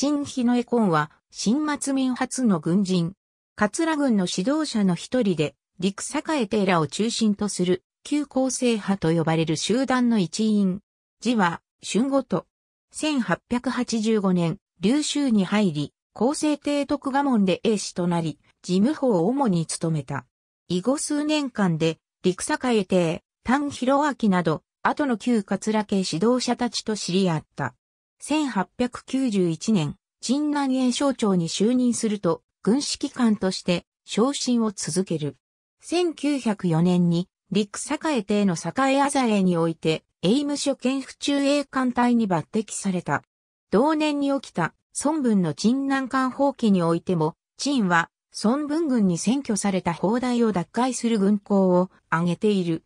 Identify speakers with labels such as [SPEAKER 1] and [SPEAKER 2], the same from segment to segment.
[SPEAKER 1] 陳日の絵ンは、新末民初の軍人、桂軍の指導者の一人で、陸栄帝らを中心とする、旧構成派と呼ばれる集団の一員。字は、春ごと。1885年、琉州に入り、構成帝徳賀門で英師となり、事務法を主に務めた。以後数年間で、陸栄帝、丹広明など、後の旧桂家指導者たちと知り合った。1891年、陳南英省庁に就任すると、軍指揮官として昇進を続ける。1904年に、陸栄邸の栄あざえにおいて、エイム所見府中英艦隊に抜擢された。同年に起きた、孫文の陳南艦放棄においても、陳は、孫文軍に占拠された砲台を奪回する軍港を挙げている。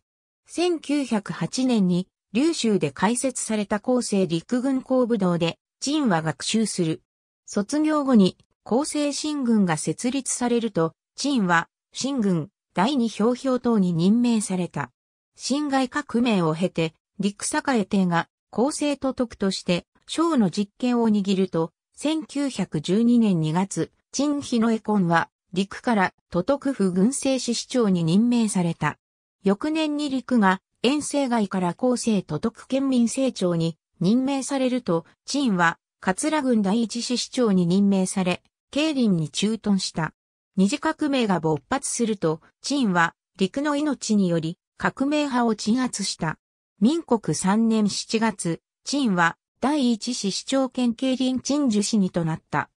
[SPEAKER 1] 1908年に琉州で開設された厚生陸軍工部堂で、陳は学習する。卒業後に、厚生新軍が設立されると、陳は、新軍、第二表表等に任命された。新外革命を経て、陸栄帝が、厚生都督として、省の実権を握ると、1912年2月、陳日の絵ンは、陸から都督府軍政史市長に任命された。翌年に陸が遠征外から厚生都督県民政庁に任命されると、陳は桂郡第一市市長に任命され、慶林に駐屯した。二次革命が勃発すると、陳は陸の命により革命派を鎮圧した。民国3年7月、陳は第一市市長兼慶林陳樹市にとなった。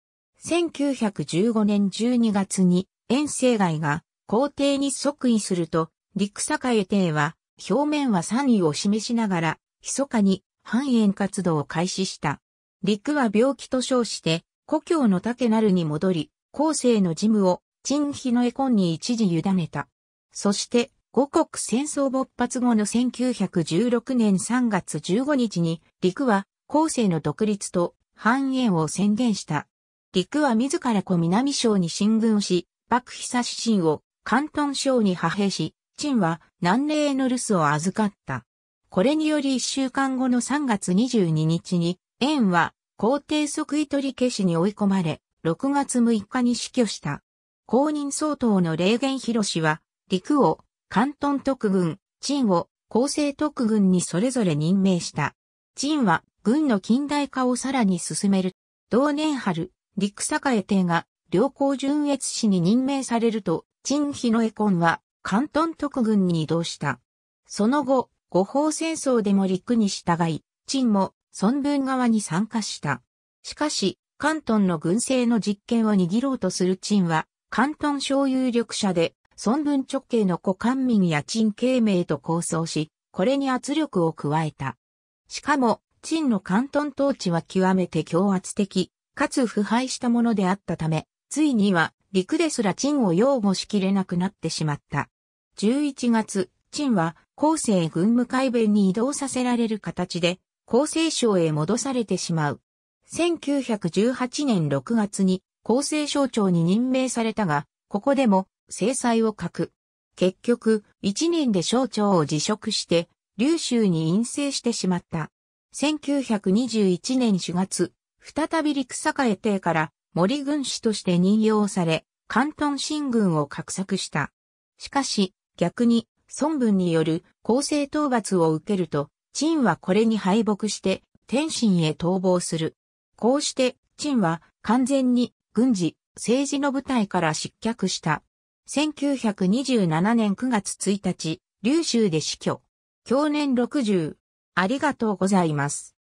[SPEAKER 1] 1915年12月に遠征外が皇帝に即位すると、陸栄帝は表面は三位を示しながら、密かに繁栄活動を開始した。陸は病気と称して、故郷の竹なるに戻り、後世の事務を、陳妃の絵根に一時委ねた。そして、五国戦争勃発後の1916年3月15日に、陸は後世の独立と繁栄を宣言した。陸は自ら小南省に進軍し、幕久指針を関東省に派兵し、チンは南霊の留守を預かった。これにより一週間後の3月22日に、円は皇帝即位取り消しに追い込まれ、6月6日に死去した。公認総統の霊源広氏は、陸を関東特軍、陳を厚生特軍にそれぞれ任命した。陳は軍の近代化をさらに進める。同年春、陸栄帝が良好純越氏に任命されると、陳日の絵根は関東特軍に移動した。その後、五方戦争でも陸に従い、陳も孫文側に参加した。しかし、関東の軍政の実権を握ろうとする陳は、関東省有力者で、孫文直系の古官民や陳慶明と構想し、これに圧力を加えた。しかも、陳の関東統治は極めて強圧的、かつ腐敗したものであったため、ついには陸ですら陳を擁護しきれなくなってしまった。11月、陳は厚生軍務改弁に移動させられる形で、厚生省へ戻されてしまう。1918年6月に厚生省庁に任命されたが、ここでも制裁を書く。結局、1年で省庁を辞職して、劉州に陰性してしまった。1921年4月、再び陸栄邸から森軍師として任用され、関東新軍を画策した。しかし、逆に、孫文による公正討伐を受けると、陳はこれに敗北して、天津へ逃亡する。こうして、陳は完全に軍事、政治の舞台から失脚した。1927年9月1日、琉州で死去。去年60。ありがとうございます。